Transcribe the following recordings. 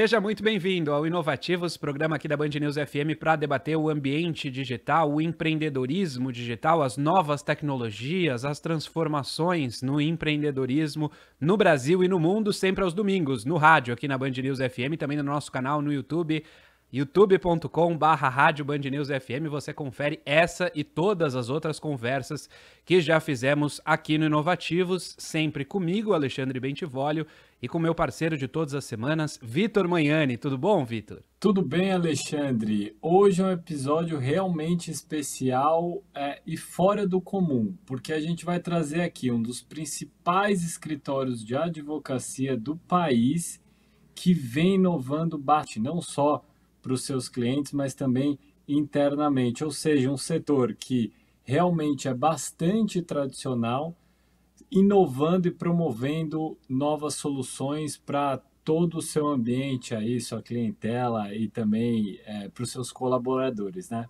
Seja muito bem-vindo ao Inovativos, programa aqui da Band News FM para debater o ambiente digital, o empreendedorismo digital, as novas tecnologias, as transformações no empreendedorismo no Brasil e no mundo, sempre aos domingos, no rádio aqui na Band News FM, também no nosso canal no YouTube, youtube.com barra Rádio Band News FM, você confere essa e todas as outras conversas que já fizemos aqui no Inovativos, sempre comigo, Alexandre Bentivolio, e com meu parceiro de todas as semanas, Vitor Manhani. Tudo bom, Vitor? Tudo bem, Alexandre. Hoje é um episódio realmente especial é, e fora do comum, porque a gente vai trazer aqui um dos principais escritórios de advocacia do país que vem inovando bate não só para os seus clientes, mas também internamente. Ou seja, um setor que realmente é bastante tradicional, inovando e promovendo novas soluções para todo o seu ambiente aí, sua clientela e também é, para os seus colaboradores, né?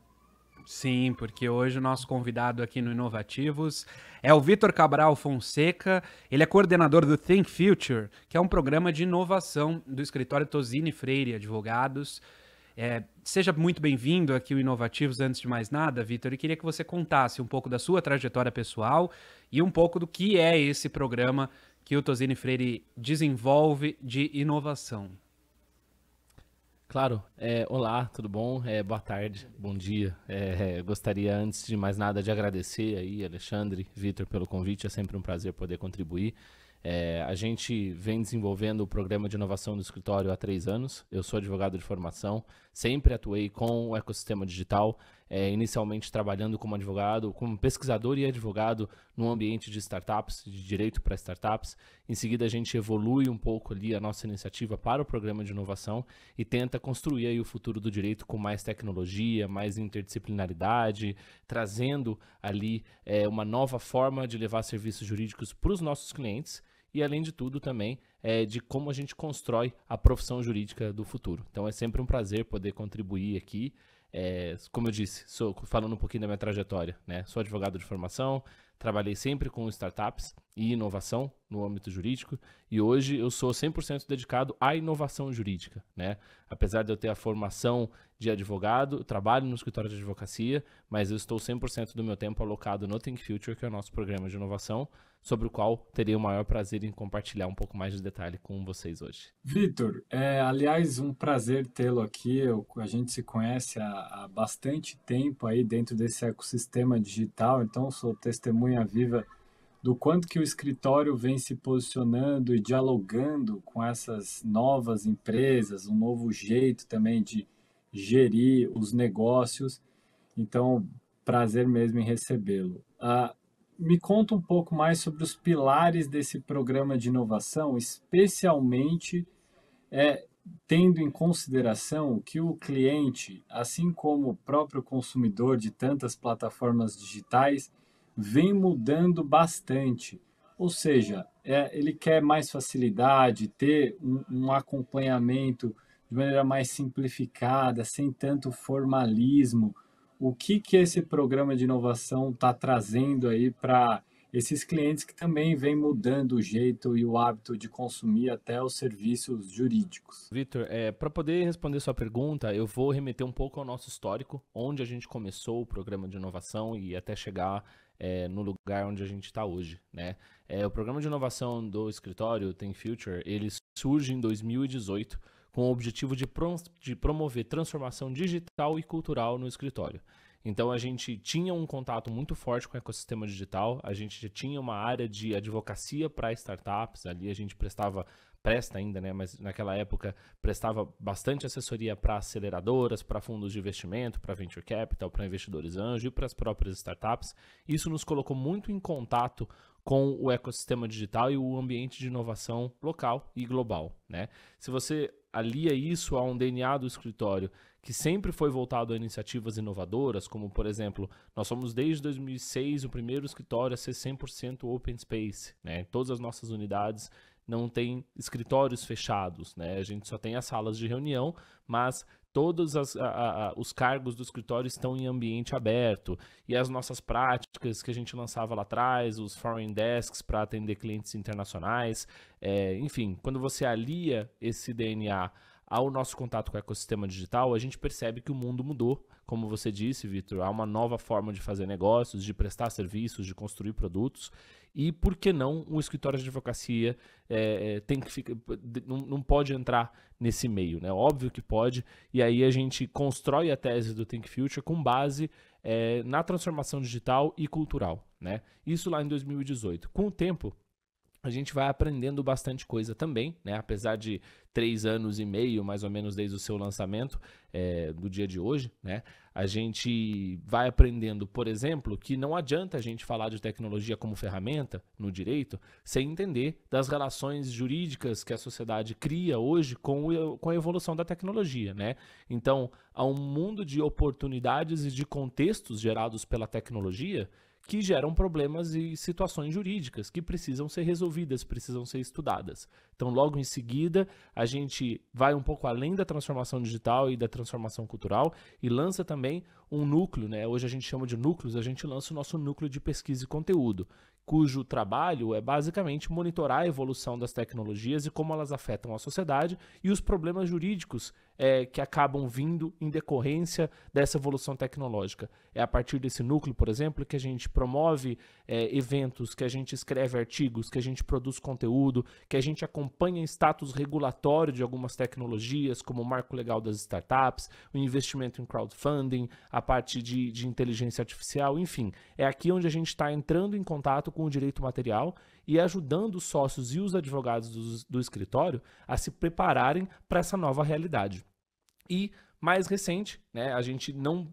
Sim, porque hoje o nosso convidado aqui no Inovativos é o Vitor Cabral Fonseca. Ele é coordenador do Think Future, que é um programa de inovação do escritório Tosini Freire Advogados. É, seja muito bem-vindo aqui ao Inovativos. Antes de mais nada, Vitor, eu queria que você contasse um pouco da sua trajetória pessoal e um pouco do que é esse programa que o Tosini Freire desenvolve de inovação. Claro. É, olá, tudo bom? É, boa tarde, bom dia. É, é gostaria, antes de mais nada, de agradecer aí, Alexandre, Vitor, pelo convite. É sempre um prazer poder contribuir é, a gente vem desenvolvendo o programa de inovação do escritório há três anos. Eu sou advogado de formação, sempre atuei com o ecossistema digital, é, inicialmente trabalhando como advogado, como pesquisador e advogado no ambiente de startups, de direito para startups. Em seguida, a gente evolui um pouco ali a nossa iniciativa para o programa de inovação e tenta construir aí o futuro do direito com mais tecnologia, mais interdisciplinaridade, trazendo ali é, uma nova forma de levar serviços jurídicos para os nossos clientes e, além de tudo, também é, de como a gente constrói a profissão jurídica do futuro. Então, é sempre um prazer poder contribuir aqui. É, como eu disse, sou, falando um pouquinho da minha trajetória, né? Sou advogado de formação, trabalhei sempre com startups e inovação no âmbito jurídico e hoje eu sou 100% dedicado à inovação jurídica, né? Apesar de eu ter a formação de advogado, trabalho no escritório de advocacia, mas eu estou 100% do meu tempo alocado no Think Future, que é o nosso programa de inovação, sobre o qual teria o maior prazer em compartilhar um pouco mais de detalhe com vocês hoje. Vitor, é, aliás, um prazer tê-lo aqui. Eu, a gente se conhece há, há bastante tempo aí dentro desse ecossistema digital, então sou testemunha testemunha viva do quanto que o escritório vem se posicionando e dialogando com essas novas empresas, um novo jeito também de gerir os negócios. Então, prazer mesmo em recebê-lo. Ah, me conta um pouco mais sobre os pilares desse programa de inovação, especialmente é, tendo em consideração que o cliente, assim como o próprio consumidor de tantas plataformas digitais, vem mudando bastante. Ou seja, é, ele quer mais facilidade, ter um, um acompanhamento de maneira mais simplificada, sem tanto formalismo. O que, que esse programa de inovação está trazendo aí para esses clientes que também vêm mudando o jeito e o hábito de consumir até os serviços jurídicos. Vitor, é, para poder responder sua pergunta, eu vou remeter um pouco ao nosso histórico, onde a gente começou o programa de inovação e até chegar é, no lugar onde a gente está hoje, né? É, o programa de inovação do escritório tem Future, ele surge em 2018 com o objetivo de, prom de promover transformação digital e cultural no escritório. Então a gente tinha um contato muito forte com o ecossistema digital, a gente tinha uma área de advocacia para startups, ali a gente prestava presta ainda, né? Mas naquela época prestava bastante assessoria para aceleradoras, para fundos de investimento, para venture capital, para investidores anjo e para as próprias startups. Isso nos colocou muito em contato com o ecossistema digital e o ambiente de inovação local e global, né? Se você alia isso a um DNA do escritório que sempre foi voltado a iniciativas inovadoras, como por exemplo, nós somos desde 2006 o primeiro escritório a ser 100% open space, né? Todas as nossas unidades não tem escritórios fechados, né? A gente só tem as salas de reunião, mas todos as, a, a, os cargos do escritório estão em ambiente aberto e as nossas práticas que a gente lançava lá atrás, os foreign desks para atender clientes internacionais, é, enfim, quando você alia esse DNA ao nosso contato com o ecossistema digital, a gente percebe que o mundo mudou. Como você disse, Vitor, há uma nova forma de fazer negócios, de prestar serviços, de construir produtos. E por que não um escritório de advocacia é, é tem que ficar, não, não pode entrar nesse meio? Né? Óbvio que pode. E aí a gente constrói a tese do Think Future com base é, na transformação digital e cultural. Né? Isso lá em 2018. Com o tempo, a gente vai aprendendo bastante coisa também, né? Apesar de três anos e meio, mais ou menos, desde o seu lançamento, é, do dia de hoje, né? A gente vai aprendendo, por exemplo, que não adianta a gente falar de tecnologia como ferramenta no direito sem entender das relações jurídicas que a sociedade cria hoje com, o, com a evolução da tecnologia, né? Então, há um mundo de oportunidades e de contextos gerados pela tecnologia que geram problemas e situações jurídicas que precisam ser resolvidas, precisam ser estudadas. Então, logo em seguida, a gente vai um pouco além da transformação digital e da transformação cultural e lança também um núcleo, né? Hoje a gente chama de núcleos, a gente lança o nosso núcleo de pesquisa e conteúdo, cujo trabalho é basicamente monitorar a evolução das tecnologias e como elas afetam a sociedade e os problemas jurídicos é, que acabam vindo em decorrência dessa evolução tecnológica. É a partir desse núcleo, por exemplo, que a gente promove é, eventos, que a gente escreve artigos, que a gente produz conteúdo, que a gente acompanha status regulatório de algumas tecnologias, como o marco legal das startups, o investimento em crowdfunding, a parte de, de inteligência artificial, enfim. É aqui onde a gente está entrando em contato com o direito material e ajudando os sócios e os advogados do, do escritório a se prepararem para essa nova realidade e mais recente, né? A gente não,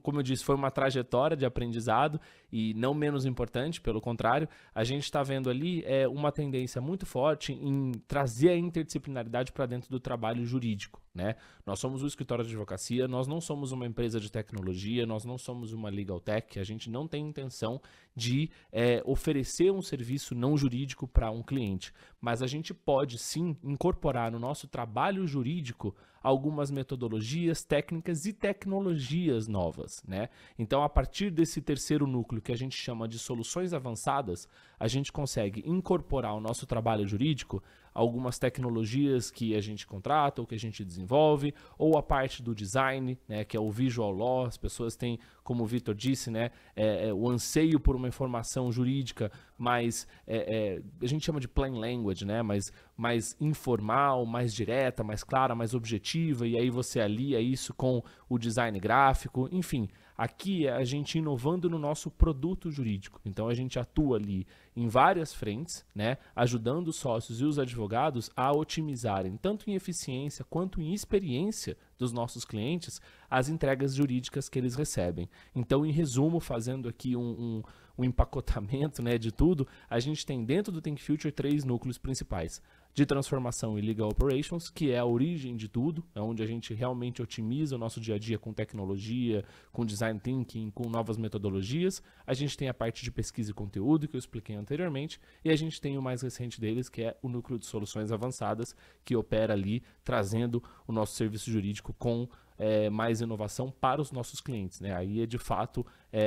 como eu disse, foi uma trajetória de aprendizado e não menos importante, pelo contrário, a gente está vendo ali é, uma tendência muito forte em trazer a interdisciplinaridade para dentro do trabalho jurídico. Né? Nós somos um escritório de advocacia, nós não somos uma empresa de tecnologia, nós não somos uma legal tech, a gente não tem intenção de é, oferecer um serviço não jurídico para um cliente, mas a gente pode sim incorporar no nosso trabalho jurídico algumas metodologias, técnicas ciências e tecnologias novas, né? Então, a partir desse terceiro núcleo que a gente chama de soluções avançadas, a gente consegue incorporar o nosso trabalho jurídico algumas tecnologias que a gente contrata ou que a gente desenvolve, ou a parte do design, né, que é o visual law. As pessoas têm, como o Vitor disse, né, é, é, o anseio por uma informação jurídica mais, é, é a gente chama de plain language, né, mas mais informal, mais direta, mais clara, mais objetiva, e aí você alia isso com o design gráfico, enfim. Aqui é a gente inovando no nosso produto jurídico. Então a gente atua ali em várias frentes, né, ajudando os sócios e os advogados advogados a otimizarem, tanto em eficiência quanto em experiência dos nossos clientes, as entregas jurídicas que eles recebem. Então, em resumo, fazendo aqui um, um, um empacotamento né, de tudo, a gente tem dentro do Think Future três núcleos principais: de transformação e legal operations, que é a origem de tudo, é onde a gente realmente otimiza o nosso dia a dia com tecnologia, com design thinking, com novas metodologias. A gente tem a parte de pesquisa e conteúdo que eu expliquei anteriormente, e a gente tem o mais recente deles, que é o núcleo de soluções avançadas, que opera ali trazendo o nosso serviço jurídico com é, mais inovação para os nossos clientes. Né? Aí é de fato é, é,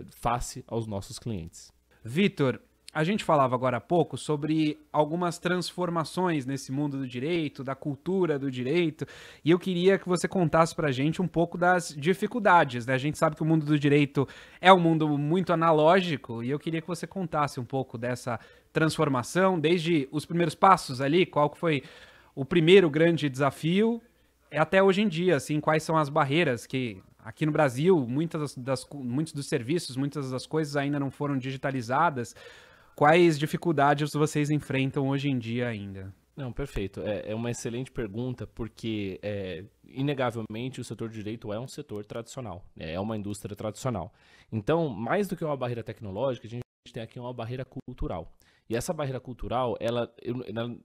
é face aos nossos clientes. Vitor, a gente falava agora há pouco sobre algumas transformações nesse mundo do direito, da cultura do direito, e eu queria que você contasse para a gente um pouco das dificuldades. Né? A gente sabe que o mundo do direito é um mundo muito analógico, e eu queria que você contasse um pouco dessa transformação, desde os primeiros passos ali, qual foi o primeiro grande desafio, até hoje em dia, assim, quais são as barreiras que aqui no Brasil muitas das muitos dos serviços, muitas das coisas ainda não foram digitalizadas quais dificuldades vocês enfrentam hoje em dia ainda? Não, perfeito. É, é uma excelente pergunta, porque, é, inegavelmente, o setor de direito é um setor tradicional, né? é uma indústria tradicional. Então, mais do que uma barreira tecnológica, a gente tem aqui uma barreira cultural. E essa barreira cultural, ela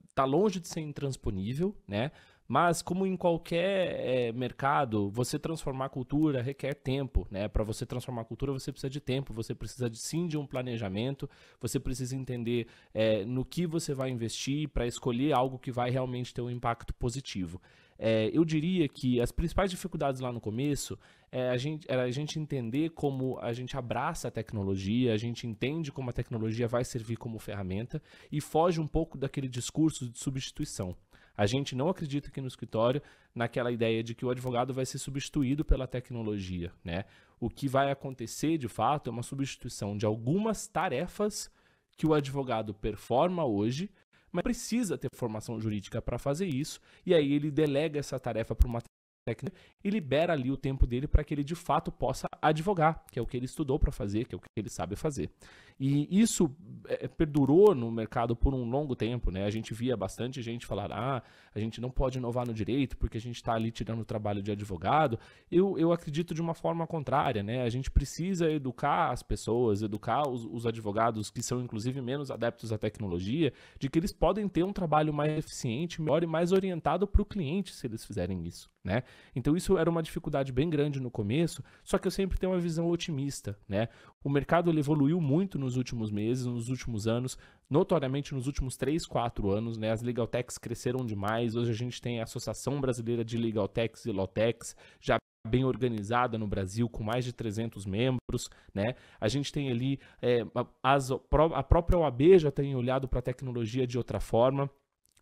está longe de ser intransponível, né? Mas, como em qualquer é, mercado, você transformar cultura requer tempo, né? Para você transformar cultura, você precisa de tempo, você precisa de, sim de um planejamento, você precisa entender é, no que você vai investir para escolher algo que vai realmente ter um impacto positivo. É, eu diria que as principais dificuldades lá no começo é a gente, era a gente entender como a gente abraça a tecnologia, a gente entende como a tecnologia vai servir como ferramenta e foge um pouco daquele discurso de substituição. A gente não acredita aqui no escritório naquela ideia de que o advogado vai ser substituído pela tecnologia, né? O que vai acontecer de fato é uma substituição de algumas tarefas que o advogado performa hoje, mas precisa ter formação jurídica para fazer isso, e aí ele delega essa tarefa para uma técnica e libera ali o tempo dele para que ele de fato possa advogar, que é o que ele estudou para fazer, que é o que ele sabe fazer. E isso é, perdurou no mercado por um longo tempo, né? A gente via bastante gente falar: ah, a gente não pode inovar no direito porque a gente está ali tirando o trabalho de advogado. Eu, eu acredito de uma forma contrária, né? A gente precisa educar as pessoas, educar os, os advogados que são inclusive menos adeptos à tecnologia, de que eles podem ter um trabalho mais eficiente, melhor e mais orientado para o cliente se eles fizerem isso, né? Então isso era uma dificuldade bem grande no começo, só que eu sempre tenho uma visão otimista, né? O mercado ele evoluiu muito nos últimos meses, nos últimos anos, notoriamente nos últimos 3, 4 anos, né? As legal techs cresceram demais. Hoje a gente tem a Associação Brasileira de Legal Techs e Lotex, já bem organizada no Brasil, com mais de 300 membros, né? A gente tem ali, é, as, a própria OAB já tem olhado para a tecnologia de outra forma.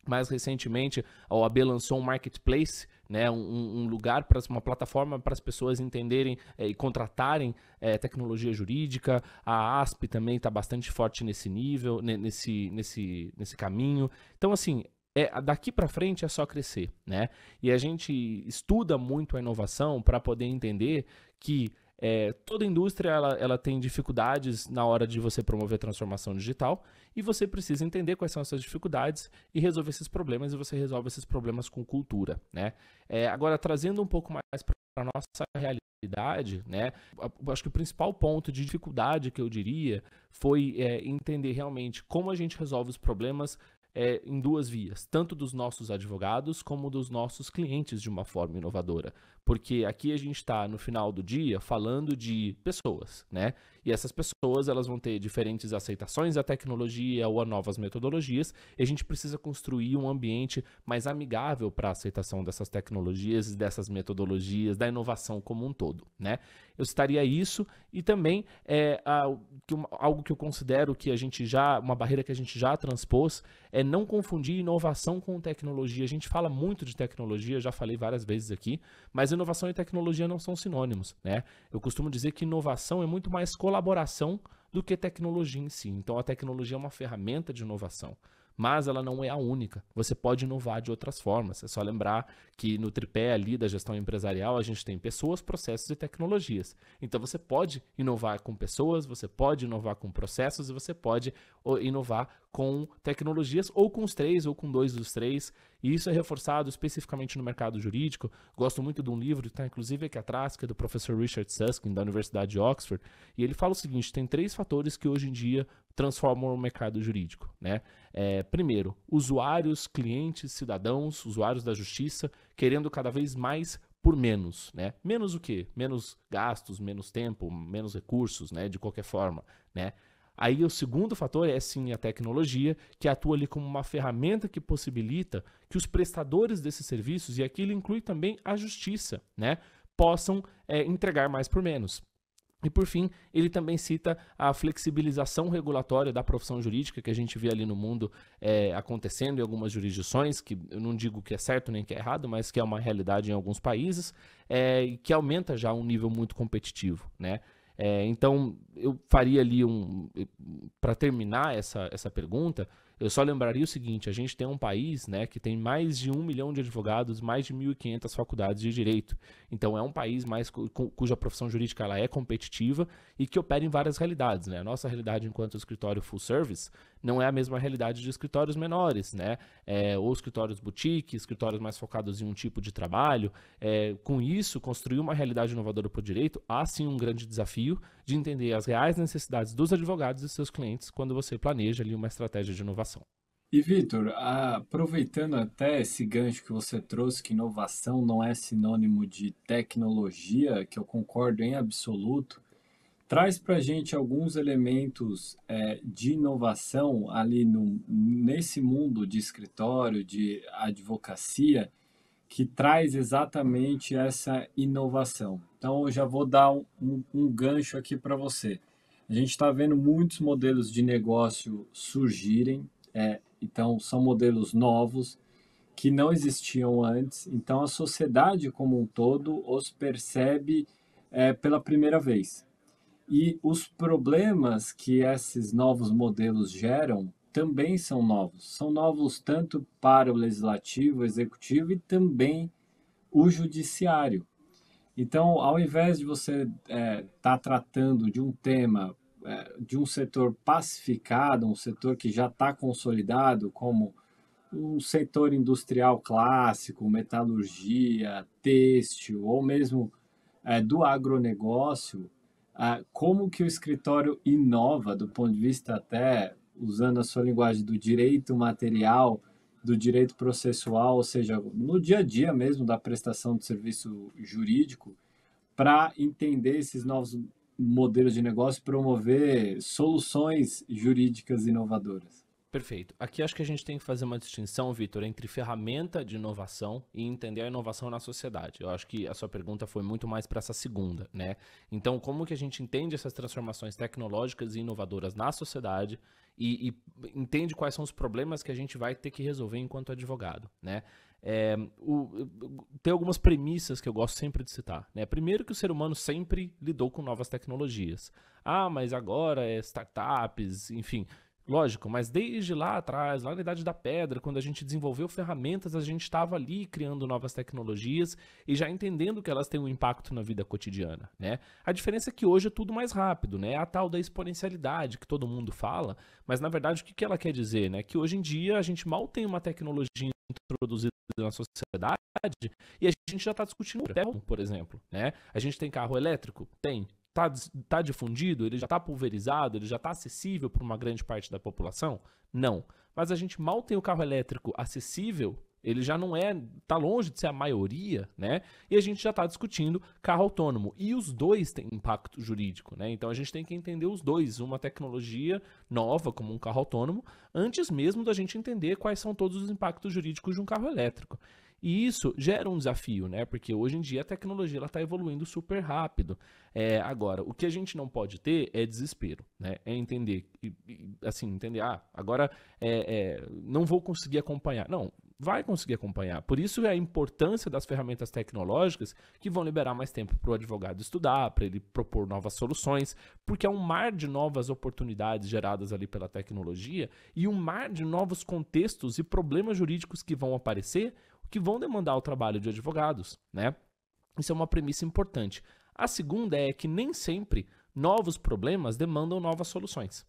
Mais recentemente, a OAB lançou um marketplace né, um, um lugar para uma plataforma para as pessoas entenderem é, e contratarem é, tecnologia jurídica. A ASP também está bastante forte nesse nível, nesse, nesse, nesse caminho. Então, assim, é, daqui para frente é só crescer, né? E a gente estuda muito a inovação para poder entender que é, toda indústria ela, ela tem dificuldades na hora de você promover a transformação digital e você precisa entender quais são essas dificuldades e resolver esses problemas e você resolve esses problemas com cultura, né? É, agora trazendo um pouco mais para a nossa realidade, né? Acho que o principal ponto de dificuldade que eu diria foi é, entender realmente como a gente resolve os problemas é, em duas vias, tanto dos nossos advogados como dos nossos clientes de uma forma inovadora porque aqui a gente está no final do dia falando de pessoas, né? E essas pessoas elas vão ter diferentes aceitações à tecnologia ou a novas metodologias, e a gente precisa construir um ambiente mais amigável para a aceitação dessas tecnologias, dessas metodologias, da inovação como um todo, né? Eu citaria isso e também é, algo que eu considero que a gente já, uma barreira que a gente já transpôs, é não confundir inovação com tecnologia. A gente fala muito de tecnologia, já falei várias vezes aqui, mas inovação e tecnologia não são sinônimos, né? Eu costumo dizer que inovação é muito mais colaboração do que tecnologia em si. Então a tecnologia é uma ferramenta de inovação, mas ela não é a única. Você pode inovar de outras formas. É só lembrar que no tripé ali da gestão empresarial a gente tem pessoas, processos e tecnologias. Então você pode inovar com pessoas, você pode inovar com processos e você pode inovar com tecnologias, ou com os três, ou com dois dos três. E isso é reforçado especificamente no mercado jurídico. Gosto muito de um livro que está inclusive aqui atrás, que é do professor Richard Susskind, da Universidade de Oxford. E ele fala o seguinte: tem três fatores que hoje em dia transformam o mercado jurídico. Né? É, primeiro, usuários, clientes, cidadãos, usuários da justiça, querendo cada vez mais por menos, né? Menos o quê? Menos gastos, menos tempo, menos recursos, né? De qualquer forma, né? Aí o segundo fator é sim a tecnologia, que atua ali como uma ferramenta que possibilita que os prestadores desses serviços, e aqui ele inclui também a justiça, né, possam é, entregar mais por menos. E por fim, ele também cita a flexibilização regulatória da profissão jurídica que a gente vê ali no mundo é, acontecendo em algumas jurisdições, que eu não digo que é certo nem que é errado, mas que é uma realidade em alguns países, é, que aumenta já um nível muito competitivo, né? É, então, eu faria ali um. Para terminar essa, essa pergunta, eu só lembraria o seguinte: a gente tem um país né, que tem mais de um milhão de advogados, mais de 1.500 faculdades de direito. Então, é um país mais cuja profissão jurídica ela é competitiva e que opera em várias realidades. Né? A nossa realidade, enquanto escritório full service, não é a mesma realidade de escritórios menores, né? É, ou escritórios boutique, escritórios mais focados em um tipo de trabalho. É, com isso, construir uma realidade inovadora para o direito, há sim um grande desafio de entender as reais necessidades dos advogados e seus clientes quando você planeja ali uma estratégia de inovação. E Vitor, aproveitando até esse gancho que você trouxe, que inovação não é sinônimo de tecnologia, que eu concordo em absoluto, Traz para a gente alguns elementos é, de inovação ali no, nesse mundo de escritório, de advocacia, que traz exatamente essa inovação. Então, eu já vou dar um, um, gancho aqui para você. A gente está vendo muitos modelos de negócio surgirem, é, então, são modelos novos que não existiam antes. Então, a sociedade como um todo os percebe é, pela primeira vez. E os problemas que esses novos modelos geram também são novos. São novos tanto para o legislativo, o executivo e também o judiciário. Então, ao invés de você estar é, tá tratando de um tema é, de um setor pacificado, um setor que já está consolidado, como um setor industrial clássico, metalurgia, têxtil, ou mesmo é, do agronegócio, ah, como que o escritório inova do ponto de vista até usando a sua linguagem do direito material, do direito processual, ou seja, no dia a dia mesmo da prestação de serviço jurídico, para entender esses novos modelos de negócio e promover soluções jurídicas inovadoras? Perfeito. Aqui acho que a gente tem que fazer uma distinção, Vitor, entre ferramenta de inovação e entender a inovação na sociedade. Eu acho que a sua pergunta foi muito mais para essa segunda, né? Então, como que a gente entende essas transformações tecnológicas e inovadoras na sociedade e, e entende quais são os problemas que a gente vai ter que resolver enquanto advogado, né? É, o, tem algumas premissas que eu gosto sempre de citar. Né? Primeiro, que o ser humano sempre lidou com novas tecnologias. Ah, mas agora é startups, enfim, Lógico, mas desde lá atrás, lá na Idade da Pedra, quando a gente desenvolveu ferramentas, a gente estava ali criando novas tecnologias e já entendendo que elas têm um impacto na vida cotidiana, né? A diferença é que hoje é tudo mais rápido, né? É a tal da exponencialidade que todo mundo fala, mas na verdade o que, que ela quer dizer, né? Que hoje em dia a gente mal tem uma tecnologia introduzida na sociedade e a gente já está discutindo o ferro, por exemplo, né? A gente tem carro elétrico? Tem está tá difundido? Ele já está pulverizado? Ele já está acessível para uma grande parte da população? Não. Mas a gente mal tem o carro elétrico acessível, ele já não é, está longe de ser a maioria, né? E a gente já está discutindo carro autônomo. E os dois têm impacto jurídico, né? Então a gente tem que entender os dois, uma tecnologia nova, como um carro autônomo, antes mesmo da gente entender quais são todos os impactos jurídicos de um carro elétrico. E isso gera um desafio, né? Porque hoje em dia a tecnologia está evoluindo super rápido. É, agora, o que a gente não pode ter é desespero, né? É entender, assim, entender, ah, agora é, é, não vou conseguir acompanhar. Não, vai conseguir acompanhar. Por isso é a importância das ferramentas tecnológicas que vão liberar mais tempo para o advogado estudar, para ele propor novas soluções, porque é um mar de novas oportunidades geradas ali pela tecnologia e um mar de novos contextos e problemas jurídicos que vão aparecer que vão demandar o trabalho de advogados, né? Isso é uma premissa importante. A segunda é que nem sempre novos problemas demandam novas soluções.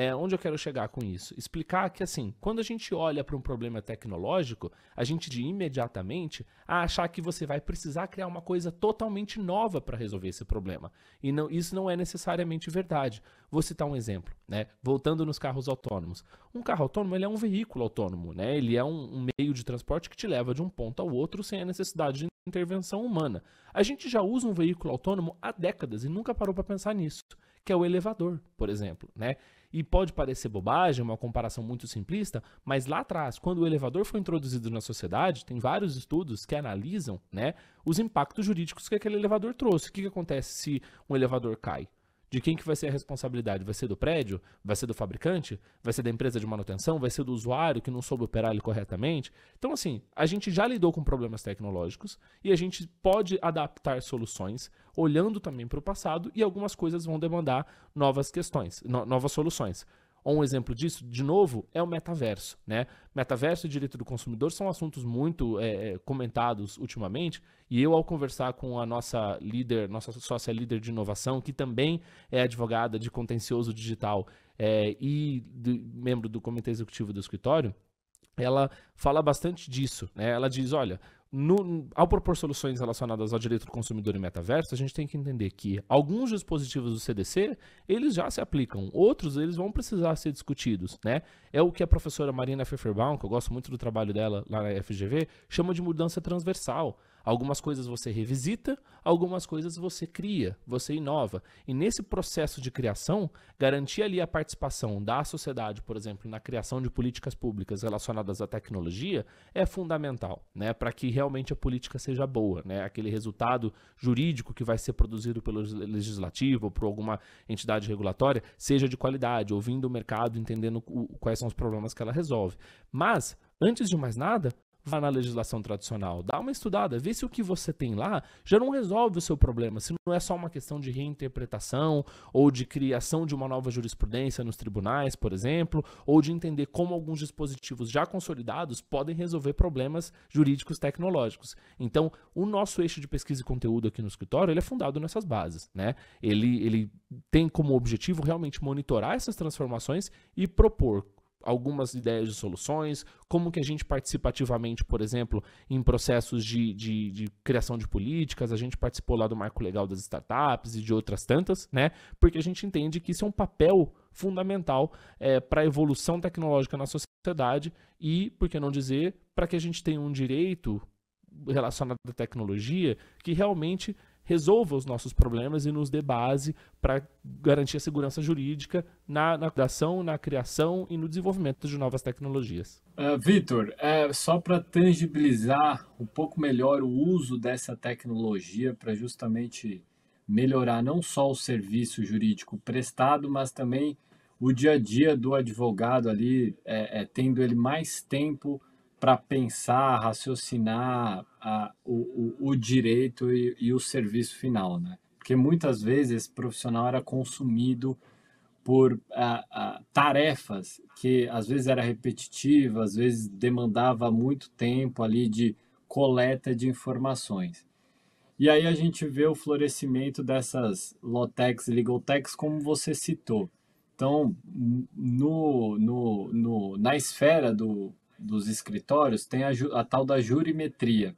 É, onde eu quero chegar com isso? Explicar que, assim, quando a gente olha para um problema tecnológico, a gente de imediatamente a achar que você vai precisar criar uma coisa totalmente nova para resolver esse problema. E não, isso não é necessariamente verdade. Vou citar um exemplo, né? Voltando nos carros autônomos. Um carro autônomo ele é um veículo autônomo, né? Ele é um, um meio de transporte que te leva de um ponto ao outro sem a necessidade de intervenção humana. A gente já usa um veículo autônomo há décadas e nunca parou para pensar nisso que é o elevador, por exemplo, né? E pode parecer bobagem, uma comparação muito simplista, mas lá atrás, quando o elevador foi introduzido na sociedade, tem vários estudos que analisam né, os impactos jurídicos que aquele elevador trouxe. O que, que acontece se um elevador cai? De quem que vai ser a responsabilidade? Vai ser do prédio? Vai ser do fabricante? Vai ser da empresa de manutenção? Vai ser do usuário que não soube operar ele corretamente? Então, assim, a gente já lidou com problemas tecnológicos e a gente pode adaptar soluções olhando também para o passado e algumas coisas vão demandar novas questões, no novas soluções. Um exemplo disso, de novo, é o metaverso. Né? Metaverso e direito do consumidor são assuntos muito é, é, comentados ultimamente, e eu, ao conversar com a nossa líder, nossa sócia líder de inovação, que também é advogada de contencioso digital é, e de, membro do comitê executivo do escritório, ela fala bastante disso. Né? Ela diz: olha, no, ao propor soluções relacionadas ao direito do consumidor e metaverso, a gente tem que entender que alguns dispositivos do CDC, eles já se aplicam, outros eles vão precisar ser discutidos, né? É o que a professora Marina Pfefferbaum, que eu gosto muito do trabalho dela lá na FGV, chama de mudança transversal. Algumas coisas você revisita, algumas coisas você cria, você inova. E nesse processo de criação, garantir ali a participação da sociedade, por exemplo, na criação de políticas públicas relacionadas à tecnologia, é fundamental, né, para que realmente a política seja boa, né? Aquele resultado jurídico que vai ser produzido pelo legislativo ou por alguma entidade regulatória seja de qualidade, ouvindo o mercado, entendendo o, quais são os problemas que ela resolve. Mas Antes de mais nada, vá na legislação tradicional, dá uma estudada, vê se o que você tem lá já não resolve o seu problema, se não é só uma questão de reinterpretação ou de criação de uma nova jurisprudência nos tribunais, por exemplo, ou de entender como alguns dispositivos já consolidados podem resolver problemas jurídicos tecnológicos. Então, o nosso eixo de pesquisa e conteúdo aqui no escritório, ele é fundado nessas bases, né? Ele ele tem como objetivo realmente monitorar essas transformações e propor algumas ideias de soluções, como que a gente participa ativamente, por exemplo, em processos de, de, de, criação de políticas, a gente participou lá do Marco Legal das Startups e de outras tantas, né? Porque a gente entende que isso é um papel fundamental é, para a evolução tecnológica na sociedade e, por que não dizer, para que a gente tenha um direito relacionado à tecnologia que realmente resolva os nossos problemas e nos dê base para garantir a segurança jurídica na, na ação, na criação e no desenvolvimento de novas tecnologias. Uh, Vitor, é, só para tangibilizar um pouco melhor o uso dessa tecnologia para justamente melhorar não só o serviço jurídico prestado, mas também o dia a dia do advogado ali, é, é, tendo ele mais tempo para pensar, raciocinar a, o, o, o, direito e, e, o serviço final, né? Porque muitas vezes esse profissional era consumido por a, a, tarefas que às vezes era repetitiva, às vezes demandava muito tempo ali de coleta de informações. E aí a gente vê o florescimento dessas Lotex e Legaltex, como você citou. Então, no, no, no, na esfera do dos escritórios tem a, a tal da jurimetria.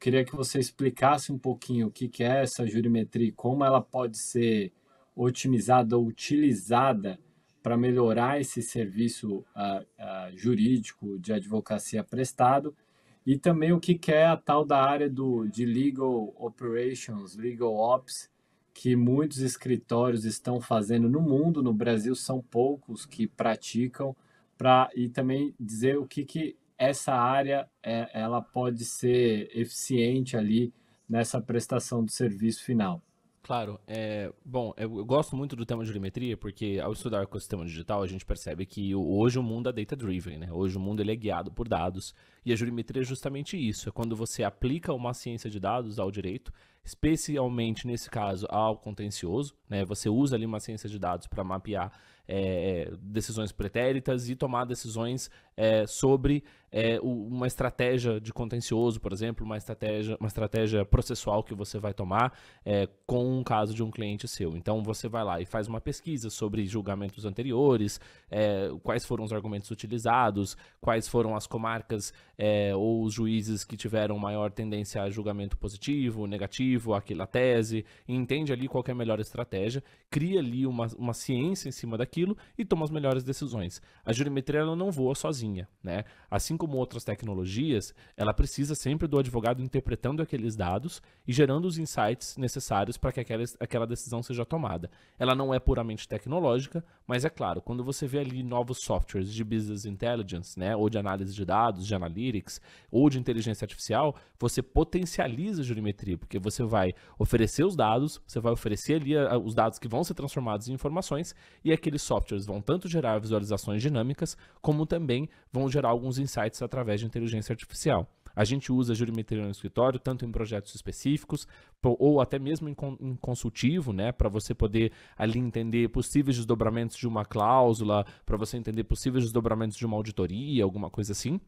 Queria que você explicasse um pouquinho o que, que é essa jurimetria e como ela pode ser otimizada ou utilizada para melhorar esse serviço jurídico de advocacia prestado e também o que, que é a tal da área do, de legal operations, legal ops, que muitos escritórios estão fazendo no mundo, no Brasil são poucos que praticam, para e também dizer o que, que essa área é, ela pode ser eficiente ali nessa prestação do serviço final. Claro, é, bom, eu gosto muito do tema de jurimetria porque ao estudar o sistema digital a gente percebe que hoje o mundo é data-driven, né? Hoje o mundo ele é guiado por dados e a jurimetria é justamente isso, é quando você aplica uma ciência de dados ao direito, especialmente nesse caso ao contencioso, né? Você usa ali uma ciência de dados para mapear é, decisões pretéritas e tomar decisões é, sobre é, uma estratégia de contencioso, por exemplo, uma estratégia, uma estratégia processual que você vai tomar é, com um caso de um cliente seu. Então você vai lá e faz uma pesquisa sobre julgamentos anteriores, é, quais foram os argumentos utilizados, quais foram as comarcas é, ou os juízes que tiveram maior tendência a julgamento positivo, negativo, aquela tese, entende ali qual é a melhor estratégia, cria ali uma, uma ciência em cima daquilo e toma as melhores decisões. A jurimetria ela não voa sozinha, né? Assim como outras tecnologias, ela precisa sempre do advogado interpretando aqueles dados e gerando os insights necessários para que aquela, aquela decisão seja tomada. Ela não é puramente tecnológica, mas é claro, quando você vê ali novos softwares de business intelligence, né, ou de análise de dados, de analytics, ou de inteligência artificial, você potencializa a jurimetria, porque você vai oferecer os dados, você vai oferecer ali ah, os dados que vão ser transformados em informações, e aqueles softwares vão tanto gerar visualizações dinâmicas, como também vão gerar alguns insights através de inteligência artificial. A gente usa jurimetria no escritório, tanto em projetos específicos, ou até mesmo em, consultivo, né? Para você poder ali entender possíveis desdobramentos de uma cláusula, para você entender possíveis desdobramentos de uma auditoria, alguma coisa assim.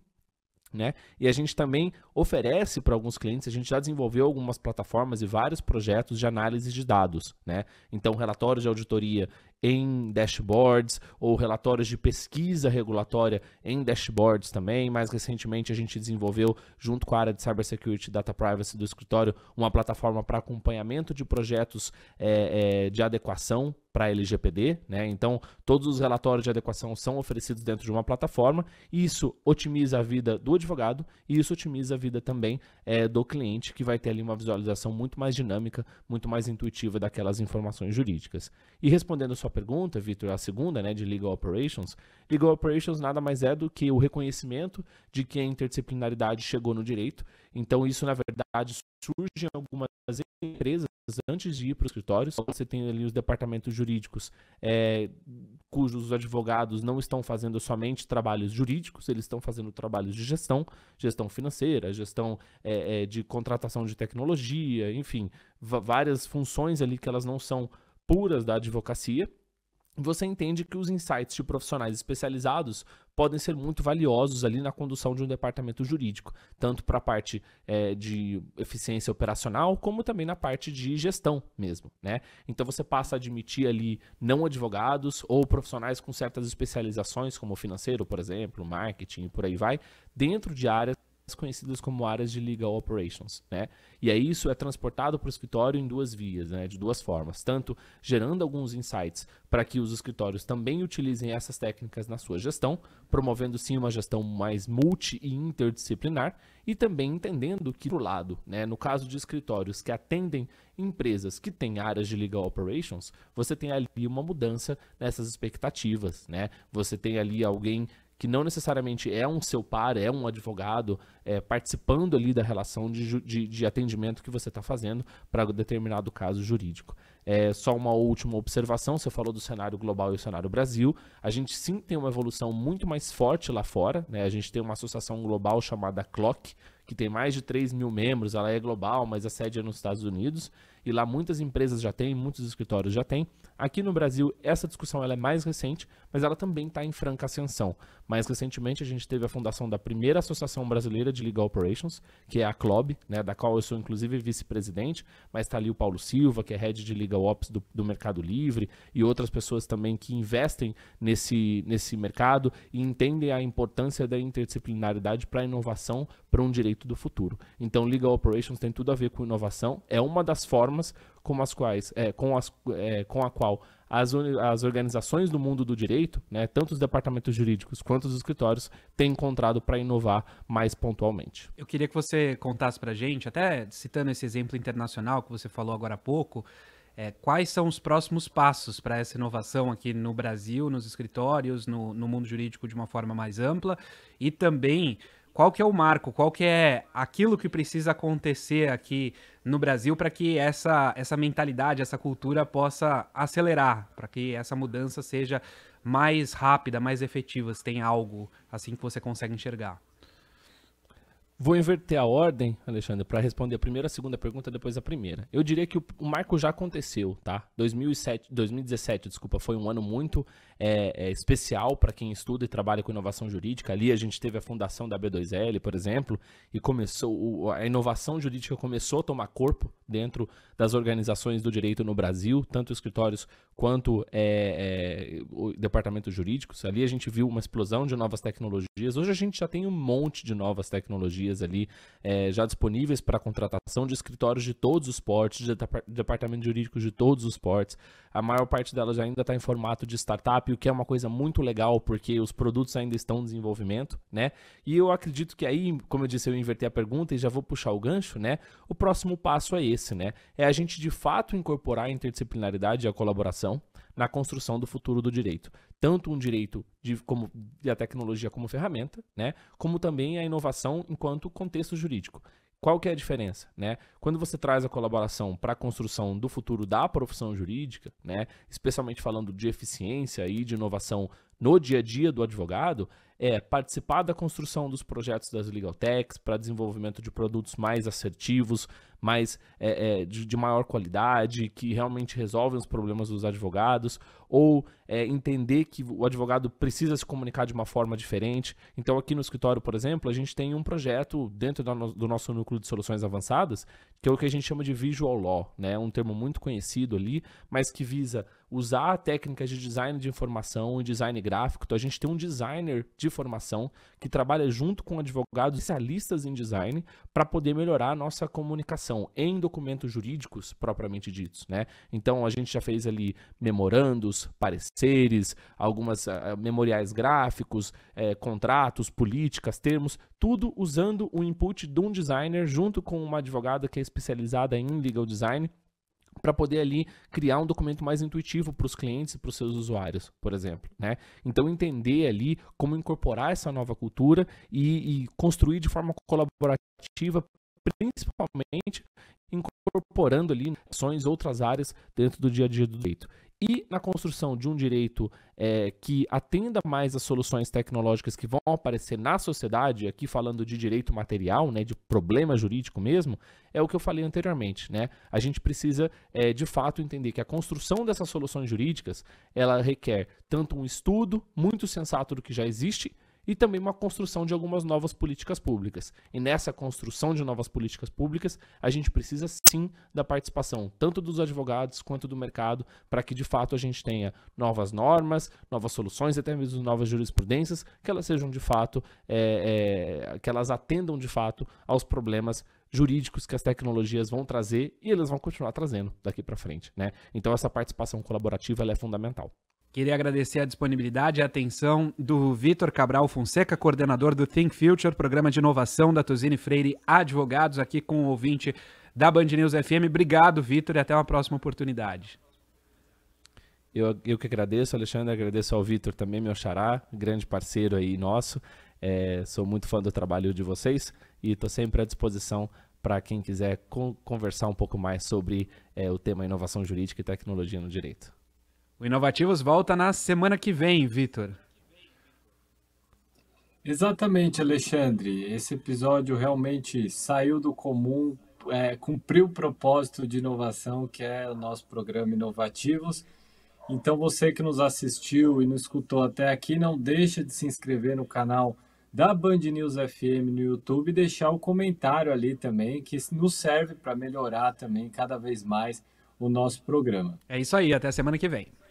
Né? E a gente também oferece para alguns clientes, a gente já desenvolveu algumas plataformas e vários projetos de análise de dados, né? Então, relatórios de auditoria, em dashboards ou relatórios de pesquisa regulatória em dashboards também. Mais recentemente, a gente desenvolveu, junto com a área de Cybersecurity e Data Privacy do escritório, uma plataforma para acompanhamento de projetos é, é, de adequação para LGPD, né? Então, todos os relatórios de adequação são oferecidos dentro de uma plataforma, e isso otimiza a vida do advogado e isso otimiza a vida também é, do cliente, que vai ter ali uma visualização muito mais dinâmica, muito mais intuitiva daquelas informações jurídicas. E respondendo a sua pergunta, Vitor, a segunda, né, de Legal Operations, Legal Operations nada mais é do que o reconhecimento de que a interdisciplinaridade chegou no direito então, isso, na verdade, surge em algumas empresas antes de ir para os escritórios. Então, você tem ali os departamentos jurídicos, é, cujos advogados não estão fazendo somente trabalhos jurídicos, eles estão fazendo trabalhos de gestão, gestão financeira, gestão é, é, de contratação de tecnologia, enfim, várias funções ali que elas não são puras da advocacia você entende que os insights de profissionais especializados podem ser muito valiosos ali na condução de um departamento jurídico, tanto para a parte é, de eficiência operacional, como também na parte de gestão mesmo, né? Então você passa a admitir ali não advogados ou profissionais com certas especializações, como financeiro, por exemplo, marketing e por aí vai, dentro de áreas conhecidas como áreas de legal operations, né? E aí isso é transportado para o escritório em duas vias, né? De duas formas, tanto gerando alguns insights para que os escritórios também utilizem essas técnicas na sua gestão, promovendo sim uma gestão mais multi e interdisciplinar e também entendendo que, por lado, né, no caso de escritórios que atendem empresas que têm áreas de legal operations, você tem ali uma mudança nessas expectativas, né? Você tem ali alguém que não necessariamente é um seu par, é um advogado, é, participando ali da relação de, de, de atendimento que você está fazendo para determinado caso jurídico. É, só uma última observação: você falou do cenário global e o cenário Brasil. A gente sim tem uma evolução muito mais forte lá fora. Né? A gente tem uma associação global chamada CLOC, que tem mais de 3 mil membros. Ela é global, mas a é sede é nos Estados Unidos. E lá muitas empresas já têm, muitos escritórios já têm. Aqui no Brasil, essa discussão ela é mais recente, mas ela também está em franca ascensão. Mais recentemente, a gente teve a fundação da primeira Associação Brasileira de Legal Operations, que é a CLOB, né, da qual eu sou inclusive vice-presidente, mas está ali o Paulo Silva, que é head de Legal Ops do, do Mercado Livre, e outras pessoas também que investem nesse, nesse mercado e entendem a importância da interdisciplinaridade para a inovação para um direito do futuro. Então, Legal Operations tem tudo a ver com inovação, é uma das formas com as quais, é, com, as, é, com a qual as, as organizações do mundo do direito, né, tanto os departamentos jurídicos quanto os escritórios, têm encontrado para inovar mais pontualmente. Eu queria que você contasse para a gente, até citando esse exemplo internacional que você falou agora há pouco, é, quais são os próximos passos para essa inovação aqui no Brasil, nos escritórios, no, no mundo jurídico de uma forma mais ampla e também qual que é o marco, qual que é aquilo que precisa acontecer aqui no Brasil para que essa, essa mentalidade, essa cultura possa acelerar, para que essa mudança seja mais rápida, mais efetiva, se tem algo assim que você consegue enxergar? Vou inverter a ordem, Alexandre, para responder a primeira, a segunda pergunta, depois a primeira. Eu diria que o, o marco já aconteceu, tá? 2007, 2017, desculpa, foi um ano muito é, é, especial para quem estuda e trabalha com inovação jurídica. Ali a gente teve a fundação da B2L, por exemplo, e começou o, a inovação jurídica começou a tomar corpo dentro das organizações do direito no Brasil, tanto escritórios quanto é, é departamentos jurídicos. Ali a gente viu uma explosão de novas tecnologias. Hoje a gente já tem um monte de novas tecnologias ali é, já disponíveis para contratação de escritórios de todos os portes, de departamentos jurídicos de todos os portes. A maior parte delas ainda está em formato de startup, o que é uma coisa muito legal, porque os produtos ainda estão em desenvolvimento, né? E eu acredito que aí, como eu disse, eu inverti a pergunta e já vou puxar o gancho, né? O próximo passo é esse, né? É a gente de fato incorporar a interdisciplinaridade e a colaboração na construção do futuro do direito tanto um direito de como da tecnologia como ferramenta, né, como também a inovação enquanto contexto jurídico. Qual que é a diferença, né? Quando você traz a colaboração para a construção do futuro da profissão jurídica, né, especialmente falando de eficiência e de inovação no dia a dia do advogado, é participar da construção dos projetos das legal techs para desenvolvimento de produtos mais assertivos, mais é, é, de, de, maior qualidade, que realmente resolvem os problemas dos advogados, ou é, entender que o advogado precisa se comunicar de uma forma diferente. Então, aqui no escritório, por exemplo, a gente tem um projeto dentro do, do nosso núcleo de soluções avançadas, que é o que a gente chama de Visual Law, né? um termo muito conhecido ali, mas que visa usar técnicas de design de informação e design gráfico. Então a gente tem um designer de formação que trabalha junto com advogados especialistas em design para poder melhorar a nossa comunicação em documentos jurídicos propriamente ditos, né? Então a gente já fez ali memorandos, pareceres, algumas uh, memoriais gráficos, eh, contratos, políticas, termos, tudo usando o input de um designer junto com uma advogada que é especializada em legal design para poder ali criar um documento mais intuitivo para os clientes e para os seus usuários, por exemplo. Né? Então entender ali como incorporar essa nova cultura e, e construir de forma colaborativa, principalmente incorporando ali ações, outras áreas dentro do dia a dia do direito e na construção de um direito é, que atenda mais às soluções tecnológicas que vão aparecer na sociedade, aqui falando de direito material, né, de problema jurídico mesmo, é o que eu falei anteriormente. Né? A gente precisa, é, de fato, entender que a construção dessas soluções jurídicas, ela requer tanto um estudo muito sensato do que já existe, e também uma construção de algumas novas políticas públicas. E nessa construção de novas políticas públicas, a gente precisa sim da participação tanto dos advogados quanto do mercado, para que de fato a gente tenha novas normas, novas soluções, até mesmo novas jurisprudências, que elas sejam de fato, é, é, que elas atendam de fato aos problemas jurídicos que as tecnologias vão trazer e eles vão continuar trazendo daqui para frente, né? Então essa participação colaborativa é fundamental. Queria agradecer a disponibilidade e a atenção do Vitor Cabral Fonseca, coordenador do Think Future, programa de inovação da Tosini Freire Advogados, aqui com o ouvinte da Band News FM. Obrigado, Vitor, e até uma próxima oportunidade. Eu, eu que agradeço, Alexandre, agradeço ao Vitor também, meu xará, grande parceiro aí nosso. É, sou muito fã do trabalho de vocês e estou sempre à disposição para quem quiser con conversar um pouco mais sobre é, o tema inovação jurídica e tecnologia no direito. O Inovativos volta na semana que vem, Vitor. Exatamente, Alexandre. Esse episódio realmente saiu do comum, é, cumpriu o propósito de inovação que é o nosso programa Inovativos. Então, você que nos assistiu e nos escutou até aqui, não deixa de se inscrever no canal da Band News FM no YouTube e deixar o um comentário ali também, que nos serve para melhorar também cada vez mais o nosso programa. É isso aí, até semana que vem.